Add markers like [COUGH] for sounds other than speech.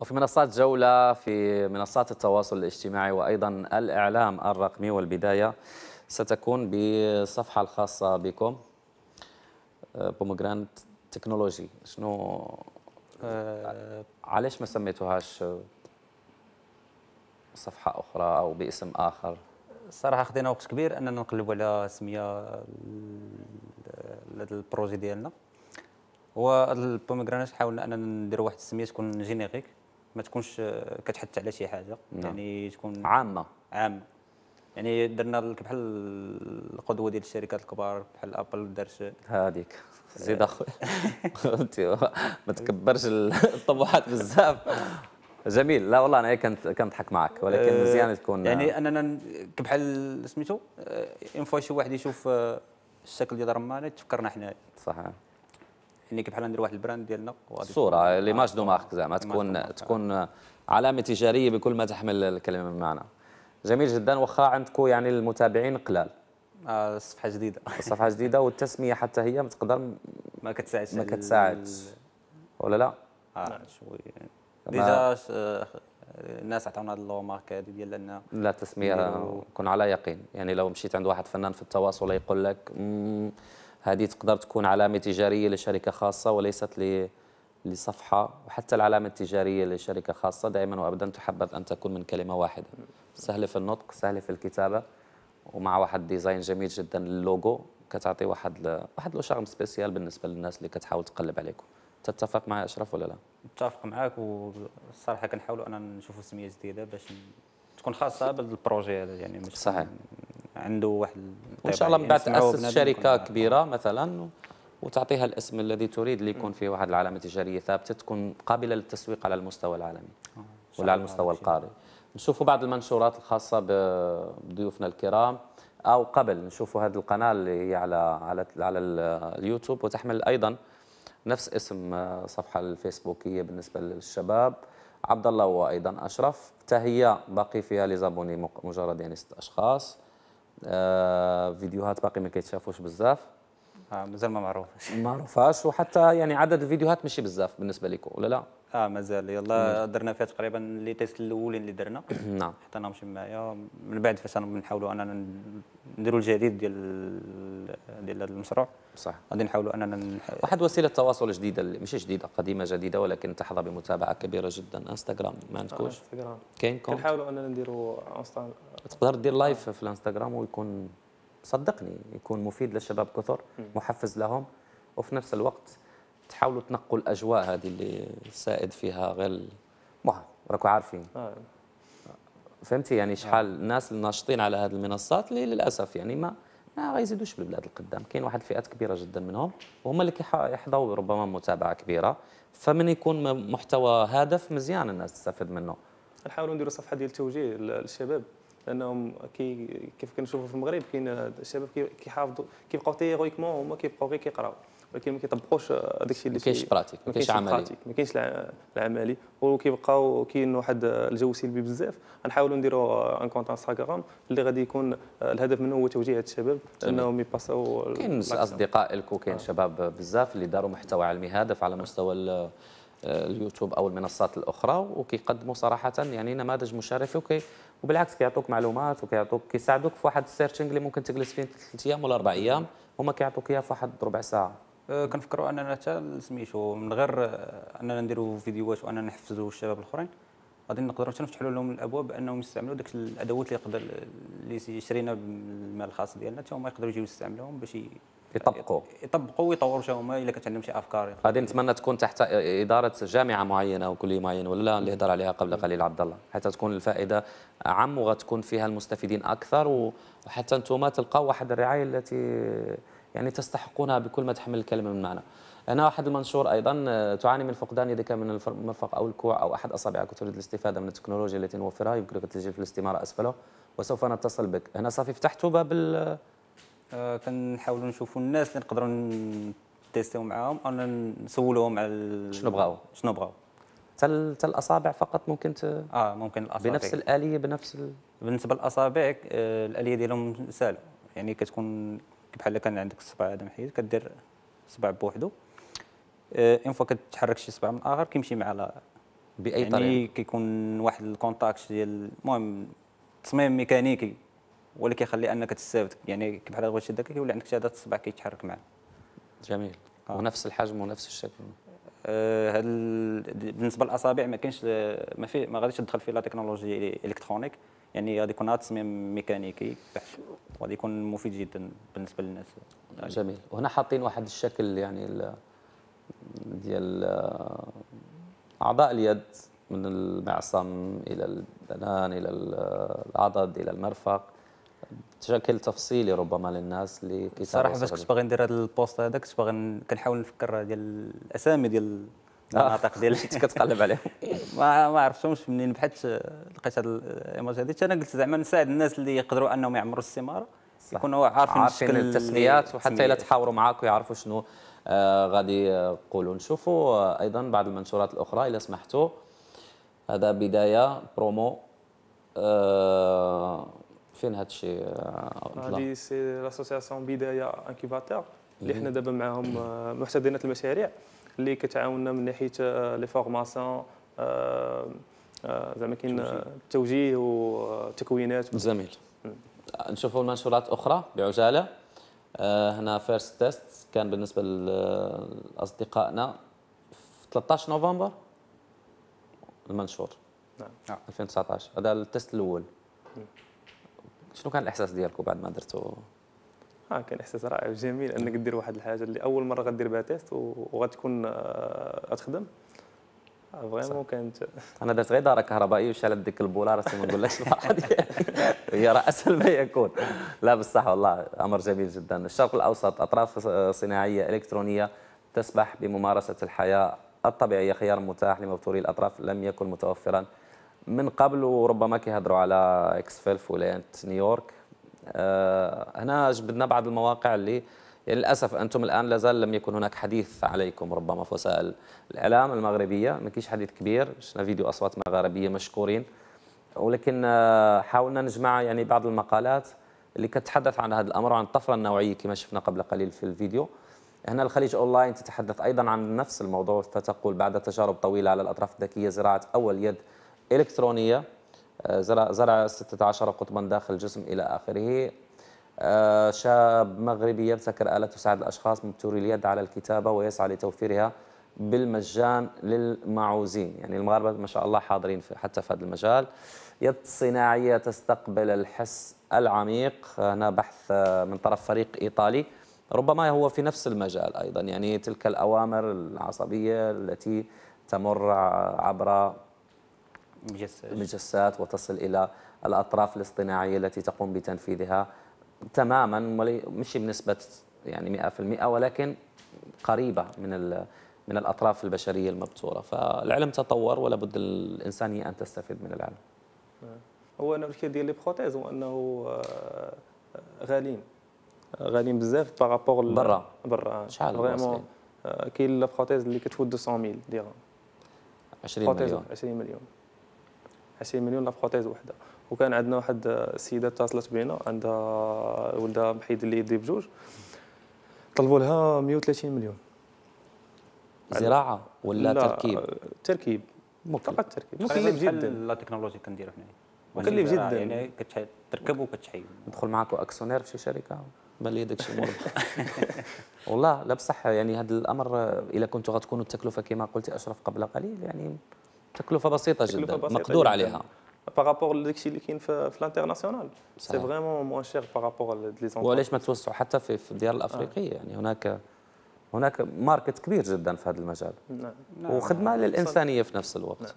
وفي منصات جولة في منصات التواصل الاجتماعي وأيضا الإعلام الرقمي والبداية ستكون بالصفحة الخاصة بكم بومجرانت آه، تكنولوجي شنو آه. علاش ما سميتوهاش صفحة أخرى أو باسم آخر صراحة خدينا وقت كبير أننا نقلبوا على سمية البروجي ديالنا والبوميغرانات حاولنا اننا نديرو واحد السميه تكون جينيريك ما تكونش آه، كتحط على شي حاجه نعم. يعني تكون عامه عامه يعني درنا بحال القدوه ديال الشركات الكبار بحال ابل دارت هذيك آه. زيد اخويا [LAUGHS] ما تكبرش الطموحات بزاف جميل لا والله انا كنت كنضحك معك ولكن آه، مزيان تكون يعني اننا بحال سميتو اون فوا شي واحد يشوف الشكل ديال الرمانه تفكرنا حنايا صحيح انك بحال ندير واحد البراند ديالنا الصوره ليماج دو مارك زعما تكون تكون علامه تجاريه بكل ما تحمل الكلمه من معنى جميل جدا واخا عندكم يعني المتابعين قلال آه صفحه جديده [LAUGHS] صفحه جديده والتسميه حتى هي ما تقدر ما كتساعدش ما كتساعدش ولا لا اه نعم. شويه ديجا آه، الناس عطاونا هذه اللومارك هذه ديال ان لا تسميه كن على يقين يعني لو مشيت عند واحد فنان في التواصل يقول لك هذه تقدر تكون علامة تجارية لشركة خاصة وليست لصفحة وحتى العلامة التجارية لشركة خاصة دائما وأبدا تحبذ أن تكون من كلمة واحدة سهلة في النطق سهلة في الكتابة ومع واحد ديزاين جميل جدا للوجو كتعطي واحد ل... واحد لو شارم سبيسيال بالنسبه للناس اللي كتحاول تقلب عليكم تتفق مع اشرف ولا لا متفق معاك والصراحه كنحاولوا انا نشوفوا سميه جديده باش تكون خاصه بالبروجي هذا يعني مش صحيح عنده واحد طيب، وان شاء يعني الله من بعد تاسس شركه كبيره مثلا وتعطيها الاسم الذي تريد ليكون فيه واحد العلامه تجاريه ثابته تكون قابله للتسويق على المستوى العالمي آه، ولا على المستوى القاري نشوفوا بعض المنشورات الخاصه بضيوفنا الكرام او قبل نشوفوا هذه القناه اللي هي على على على اليوتيوب وتحمل ايضا نفس اسم الصفحه آه، الفيسبوكيه بالنسبه للشباب عبد الله وايضا اشرف تهيأ هي باقي فيها لي زابوني مجرد يعني ست اشخاص آه، فيديوهات باقي ما كيتشافوش بزاف اه مازال ما معروفش [LAUGHS] ما معروفاش وحتى يعني عدد الفيديوهات ماشي بزاف بالنسبه لكم ولا لا اه مازال يلا درنا فيها تقريبا لي تيست الاولين اللي درنا [CLEARS THROAT] نعم حطيناهم شي معايا من بعد فاش نحاولوا اننا نديروا الجديد ديال ديال هذا المشروع صح غادي نحاولوا اننا نح... واحد وسيله تواصل جديده ماشي جديده قديمه جديده ولكن تحظى بمتابعه كبيره جدا انستغرام ما آه، عندكوش انستغرام كاين كونت كنحاولوا اننا نديروا تقدر دير لايف في الانستغرام ويكون صدقني يكون مفيد للشباب كثر محفز لهم وفي نفس الوقت تحاولوا تنقوا الاجواء هذه اللي سائد فيها غير المهم راكو عارفين آه. فهمتي يعني آه. شحال الناس الناشطين على هذه المنصات اللي للاسف يعني ما ما غايزيدوش بالبلاد القدام كاين واحد الفئات كبيره جدا منهم وهم اللي كيحظوا ربما متابعه كبيره فمن يكون محتوى هادف مزيان الناس تستفيد منه نحاولوا نديروا صفحه ديال التوجيه للشباب لانهم كي كيف كنشوفوا في المغرب كاين الشباب كيحافظوا كيبقاو تيغويكمون هما كيبقاو غير كيقراو ولكن ما كيطبقوش هذاك الشيء اللي كاينش براتيك ما كاينش عملي ما كاينش العملي وكيبقاو كاين واحد الجو سلبي بزاف غنحاولوا نديروا ان كونت انستغرام اللي غادي يكون الهدف منه هو توجيه الشباب انهم يباساو كاين اصدقائك وكاين آه. شباب بزاف اللي داروا محتوى علمي هادف على مستوى آه، اليوتيوب او المنصات الاخرى وكيقدموا صراحه يعني نماذج مشرفه وكي وبالعكس كيعطوك معلومات وكيعطوك كيساعدوك في واحد السيرشنج اللي ممكن تجلس فيه ثلاث ايام ولا اربع ايام هما كيعطوك اياه في واحد ربع ساعه أه، كنفكروا اننا حتى سميتو من غير أه، اننا نديروا فيديوهات واننا نحفزوا الشباب الاخرين غادي نقدروا حتى نفتحوا لهم الابواب انهم يستعملوا داك الادوات اللي يقدر اللي شرينا بالمال الخاص ديالنا حتى هما يقدروا يجيو يستعملوهم باش يطبقوا يطبقوا ويطوروا حتى هما الا كانت عندهم شي افكار غادي نتمنى تكون تحت اداره جامعه معينه او كليه معينه ولا اللي هضر عليها قبل قليل عبد الله حتى تكون الفائده عام وغتكون فيها المستفيدين اكثر وحتى انتم تلقاو واحد الرعايه التي يعني تستحقونها بكل ما تحمل الكلمه من معنى هنا واحد المنشور ايضا تعاني من فقدان يدك من المرفق او الكوع او احد اصابعك وتريد الاستفاده من التكنولوجيا التي نوفرها يمكنك التسجيل في الاستماره اسفله وسوف نتصل بك هنا صافي فتحتوا باب آه، كنحاولوا نشوفوا الناس اللي نقدروا نتيستيو معاهم انا نسولوهم على شنو بغاو شنو بغاو حتى حتى الاصابع فقط ممكن ت... اه ممكن الاصابع بنفس الاليه بنفس ال... بالنسبه للاصابع آه، الاليه ديالهم سهله يعني كتكون بحال كان عندك الصبع هذا محيد كدير صبع بوحدو اون آه، فوا كتحرك شي صبع من الاخر كيمشي مع باي يعني طريقه يعني كيكون واحد الكونتاكت ديال المهم تصميم ميكانيكي ولا كيخلي انك تستافد يعني بحال الغش هذاك كيولي عندك هذا الصبع كيتحرك معاه جميل آه. ونفس الحجم ونفس الشكل آه هاد بالنسبه للاصابع ما كاينش ما في ما غاديش تدخل فيه لا تكنولوجي الكترونيك يعني غادي يكون هذا تصميم ميكانيكي بحت وغادي يكون مفيد جدا بالنسبه للناس جميل وهنا حاطين واحد الشكل يعني ديال آه، اعضاء اليد من المعصم الى البنان الى العضد الى المرفق بشكل تفصيلي ربما للناس اللي صراحه فاش كنت باغي ندير هذا البوست هذا كنت باغي كنحاول نفكر ديال الاسامي ديال آه. المناطق ديال اللي [LAUGHS] كتقلب عليهم [LAUGHS] ما ما عرفتهمش منين بحثت لقيت هذا الايماج هذه انا قلت زعما نساعد الناس اللي يقدروا انهم يعمروا الاستماره يكونوا عارفين, عارفين شكل التسميات وحتى الا تحاوروا معاك ويعرفوا شنو آه غادي يقولوا آه، نشوفوا آه ايضا بعض المنشورات الاخرى الا سمحتوا هذا بدايه برومو آه فين هذا الشيء هذه آه، سي لاسوسياسيون بدايه انكيباتور اللي حنا دابا معاهم آه، محتضنات المشاريع اللي كتعاوننا من ناحيه لي آه، فورماسيون زعما كاين التوجيه والتكوينات جميل نشوفوا منشورات اخرى بعجاله هنا فيرست تيست كان بالنسبه لاصدقائنا في 13 نوفمبر المنشور نعم 2019 هذا التيست الاول شنو كان الاحساس ديالكم بعد ما درتو اه كان احساس رائع وجميل انك دير واحد الحاجه اللي اول مره غدير بها تيست وغتكون آه، غتخدم آه، فريمون كانت [LAUGHS] انا درت غير داره كهربائيه وشالت ديك البوله راسي ما نقولكش الفرحه هي راه اسهل ما يكون لا بصح والله امر جميل جدا الشرق الاوسط اطراف آه، صناعيه الكترونيه تسمح بممارسه الحياه الطبيعيه خيار متاح لمبتوري الاطراف لم يكن متوفرا من قبل وربما كيهضروا على اكسفيل في ولايه نيويورك آه، هنا جبدنا بعض المواقع اللي يعني للاسف انتم الان لازال لم يكن هناك حديث عليكم ربما في وسائل الاعلام المغربيه ما كاينش حديث كبير شفنا فيديو اصوات مغاربيه مشكورين ولكن آه، حاولنا نجمع يعني بعض المقالات اللي كتحدث عن هذا الامر وعن الطفره النوعيه كما شفنا قبل قليل في الفيديو هنا الخليج اونلاين تتحدث ايضا عن نفس الموضوع فتقول بعد تجارب طويله على الاطراف الذكيه زراعه اول يد إلكترونية آه، زرع, زرع 16 قطبا داخل الجسم إلى آخره آه، شاب مغربي يبتكر آلة تساعد الأشخاص مبتوري اليد على الكتابة ويسعى لتوفيرها بالمجان للمعوزين يعني المغاربة ما شاء الله حاضرين في حتى في هذا المجال يد صناعية تستقبل الحس العميق هنا بحث آه، من طرف فريق إيطالي ربما هو في نفس المجال أيضا يعني تلك الأوامر العصبية التي تمر عبر المجسات, مجسات وتصل إلى الأطراف الاصطناعية التي تقوم بتنفيذها تماما مش بنسبة يعني 100% ولكن قريبة من من الأطراف البشرية المبتورة فالعلم تطور ولا بد الإنسانية أن تستفيد من العلم هو انا الشيء ديال لي بروتيز هو انه غاليين آه، غاليين بزاف بارابور برا برا شحال فريمون آه، كاين لا بروتيز اللي كتفوت 200 درهم 20 مليون 20 مليون 20 مليون لابروتيز وحده وكان عندنا واحد السيده اتصلت بينا عندها ولدها محيد اللي يدي بجوج طلبوا لها 130 مليون زراعه ولا لا تركيب تركيب فقط تركيب مكلف جدا لا تكنولوجي كنديرها هنا مكلف جدا يعني كتركب تركب ندخل معك اكسيونير في شي شركه بان لي داك الشيء والله لا بصح يعني هذا الامر اذا كنتوا غتكونوا التكلفه كما قلت اشرف قبل قليل يعني تكلفه بسيطه تكلفة جدا بسيطة مقدور جداً. عليها بارابور داكشي اللي كاين في الانترناسيونال سي فريمون موان شير بارابور لي زونتربريز وعلاش ما توسعوا حتى في الديار الافريقيه آه. يعني هناك هناك ماركت كبير جدا في هذا المجال نعم. نعم. وخدمه للانسانيه في نفس الوقت نعم.